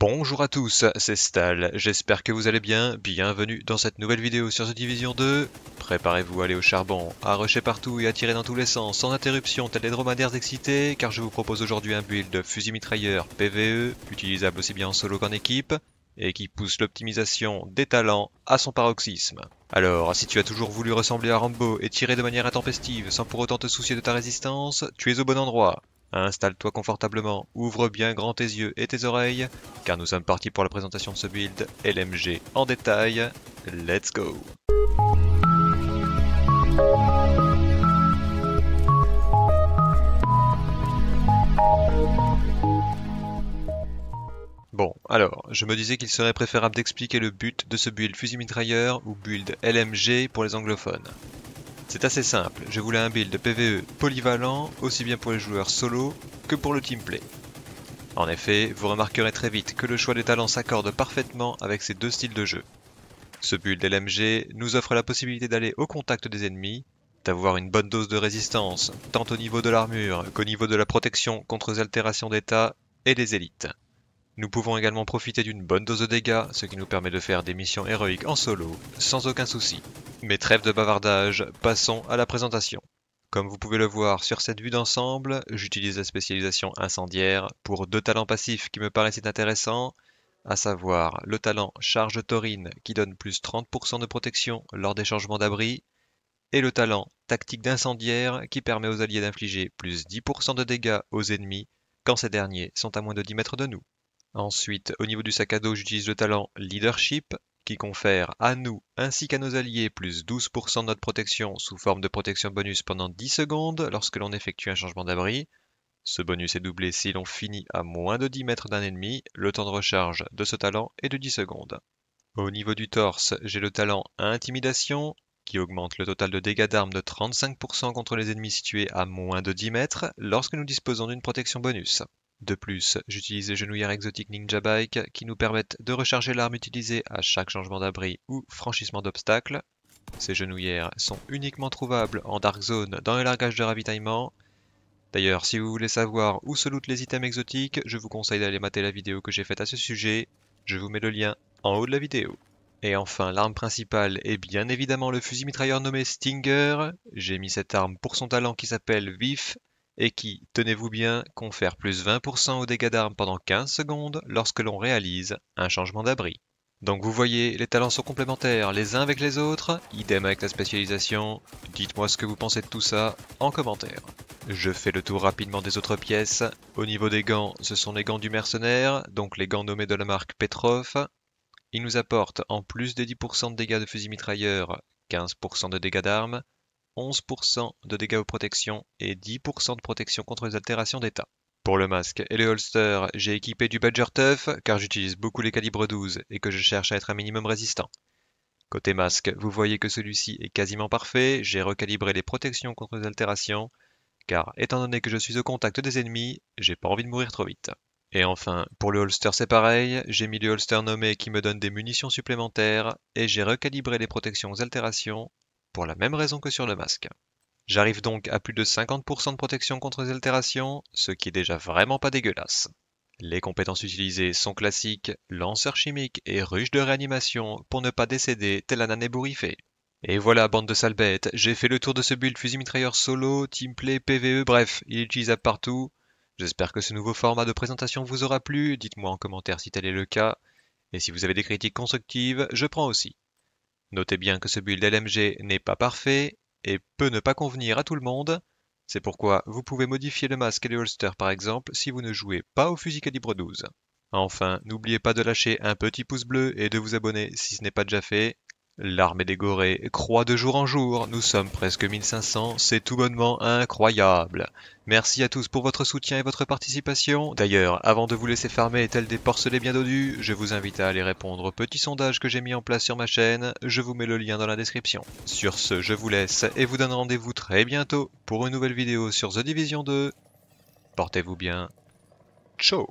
Bonjour à tous, c'est Stal, j'espère que vous allez bien, bienvenue dans cette nouvelle vidéo sur The Division 2. Préparez-vous à aller au charbon, à rusher partout et à tirer dans tous les sens, sans interruption, tels des dromadaires excités, car je vous propose aujourd'hui un build fusil mitrailleur PVE, utilisable aussi bien en solo qu'en équipe, et qui pousse l'optimisation des talents à son paroxysme. Alors, si tu as toujours voulu ressembler à Rambo et tirer de manière intempestive sans pour autant te soucier de ta résistance, tu es au bon endroit. Installe-toi confortablement, ouvre bien grand tes yeux et tes oreilles, car nous sommes partis pour la présentation de ce build LMG en détail. Let's go Bon, alors, je me disais qu'il serait préférable d'expliquer le but de ce build fusil mitrailleur ou build LMG pour les anglophones. C'est assez simple, je voulais un build PvE e polyvalent, aussi bien pour les joueurs solo que pour le teamplay. En effet, vous remarquerez très vite que le choix des talents s'accorde parfaitement avec ces deux styles de jeu. Ce build LMG nous offre la possibilité d'aller au contact des ennemis, d'avoir une bonne dose de résistance, tant au niveau de l'armure qu'au niveau de la protection contre les altérations d'état et des élites. Nous pouvons également profiter d'une bonne dose de dégâts, ce qui nous permet de faire des missions héroïques en solo, sans aucun souci. Mais trêve de bavardage, passons à la présentation. Comme vous pouvez le voir sur cette vue d'ensemble, j'utilise la spécialisation incendiaire pour deux talents passifs qui me paraissent intéressants, à savoir le talent charge taurine qui donne plus 30% de protection lors des changements d'abri, et le talent tactique d'incendiaire qui permet aux alliés d'infliger plus 10% de dégâts aux ennemis quand ces derniers sont à moins de 10 mètres de nous. Ensuite, au niveau du sac à dos, j'utilise le talent Leadership qui confère à nous ainsi qu'à nos alliés plus 12% de notre protection sous forme de protection bonus pendant 10 secondes lorsque l'on effectue un changement d'abri. Ce bonus est doublé si l'on finit à moins de 10 mètres d'un ennemi. Le temps de recharge de ce talent est de 10 secondes. Au niveau du torse, j'ai le talent Intimidation qui augmente le total de dégâts d'armes de 35% contre les ennemis situés à moins de 10 mètres lorsque nous disposons d'une protection bonus. De plus, j'utilise les genouillères exotiques Ninja Bike qui nous permettent de recharger l'arme utilisée à chaque changement d'abri ou franchissement d'obstacle. Ces genouillères sont uniquement trouvables en Dark Zone dans les largages de ravitaillement. D'ailleurs, si vous voulez savoir où se lootent les items exotiques, je vous conseille d'aller mater la vidéo que j'ai faite à ce sujet. Je vous mets le lien en haut de la vidéo. Et enfin, l'arme principale est bien évidemment le fusil mitrailleur nommé Stinger. J'ai mis cette arme pour son talent qui s'appelle Vif et qui, tenez-vous bien, confère plus 20% aux dégâts d'armes pendant 15 secondes lorsque l'on réalise un changement d'abri. Donc vous voyez, les talents sont complémentaires les uns avec les autres, idem avec la spécialisation. Dites-moi ce que vous pensez de tout ça en commentaire. Je fais le tour rapidement des autres pièces. Au niveau des gants, ce sont les gants du mercenaire, donc les gants nommés de la marque Petrov. Ils nous apportent, en plus des 10% de dégâts de fusil mitrailleur, 15% de dégâts d'armes, 11% de dégâts aux protections et 10 de protection contre les altérations d'état. Pour le masque et le holster, j'ai équipé du Badger Tough car j'utilise beaucoup les calibres 12 et que je cherche à être un minimum résistant. Côté masque, vous voyez que celui-ci est quasiment parfait, j'ai recalibré les protections contre les altérations, car étant donné que je suis au contact des ennemis, j'ai pas envie de mourir trop vite. Et enfin, pour le holster c'est pareil, j'ai mis le holster nommé qui me donne des munitions supplémentaires, et j'ai recalibré les protections aux altérations, pour la même raison que sur le masque. J'arrive donc à plus de 50% de protection contre les altérations, ce qui est déjà vraiment pas dégueulasse. Les compétences utilisées sont classiques, lanceur chimique et ruche de réanimation pour ne pas décéder tel un ébouriffé. Et voilà, bande de sales j'ai fait le tour de ce build fusil mitrailleur solo, teamplay, PVE, bref, il est utilisable partout. J'espère que ce nouveau format de présentation vous aura plu, dites-moi en commentaire si tel est le cas, et si vous avez des critiques constructives, je prends aussi. Notez bien que ce build LMG n'est pas parfait et peut ne pas convenir à tout le monde. C'est pourquoi vous pouvez modifier le masque et le holster par exemple si vous ne jouez pas au fusil calibre 12. Enfin, n'oubliez pas de lâcher un petit pouce bleu et de vous abonner si ce n'est pas déjà fait, L'armée des Gorées croît de jour en jour, nous sommes presque 1500, c'est tout bonnement incroyable. Merci à tous pour votre soutien et votre participation. D'ailleurs, avant de vous laisser farmer tel des porcelets bien dodus, je vous invite à aller répondre au petit sondage que j'ai mis en place sur ma chaîne, je vous mets le lien dans la description. Sur ce, je vous laisse et vous donne rendez-vous très bientôt pour une nouvelle vidéo sur The Division 2. Portez-vous bien. Ciao